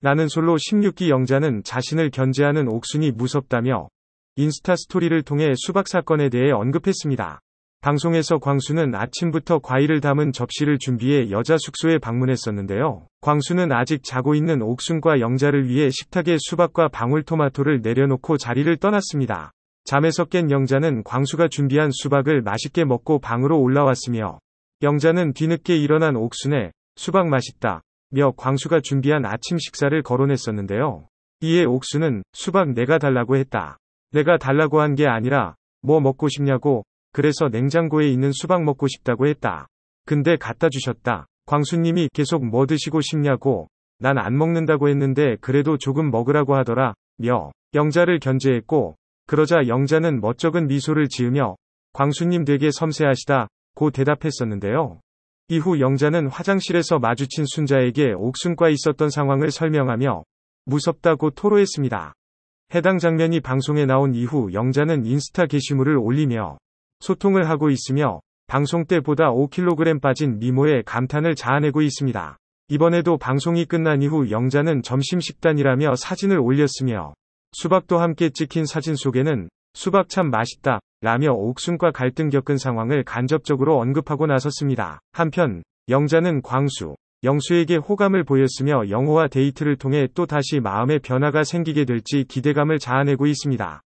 나는 솔로 16기 영자는 자신을 견제하는 옥순이 무섭다며 인스타 스토리를 통해 수박 사건에 대해 언급했습니다. 방송에서 광수는 아침부터 과일을 담은 접시를 준비해 여자 숙소에 방문했었는데요. 광수는 아직 자고 있는 옥순과 영자를 위해 식탁에 수박과 방울토마토를 내려놓고 자리를 떠났습니다. 잠에서 깬 영자는 광수가 준비한 수박을 맛있게 먹고 방으로 올라왔으며 영자는 뒤늦게 일어난 옥순에 수박 맛있다. 며 광수가 준비한 아침 식사를 거론했었는데요. 이에 옥수는 수박 내가 달라고 했다. 내가 달라고 한 게 아니라 뭐 먹고 싶냐고 그래서 냉장고에 있는 수박 먹고 싶다고 했다. 근데 갖다 주셨다. 광수님이 계속 뭐 드시고 싶냐고 난 안 먹는다고 했는데 그래도 조금 먹으라고 하더라 며 영자를 견제했고 그러자 영자는 멋쩍은 미소를 지으며 광수님 되게 섬세하시다 고 대답했었는데요. 이후 영자는 화장실에서 마주친 순자에게 옥순과 있었던 상황을 설명하며 무섭다고 토로했습니다. 해당 장면이 방송에 나온 이후 영자는 인스타 게시물을 올리며 소통을 하고 있으며 방송 때보다 5kg 빠진 미모에 감탄을 자아내고 있습니다. 이번에도 방송이 끝난 이후 영자는 점심 식단이라며 사진을 올렸으며 수박도 함께 찍힌 사진 속에는 수박 참 맛있다 라며 옥순과 갈등 겪은 상황을 간접적으로 언급하고 나섰습니다. 한편 영자는 광수, 영수에게 호감을 보였으며 영호와 데이트를 통해 또다시 마음의 변화가 생기게 될지 기대감을 자아내고 있습니다.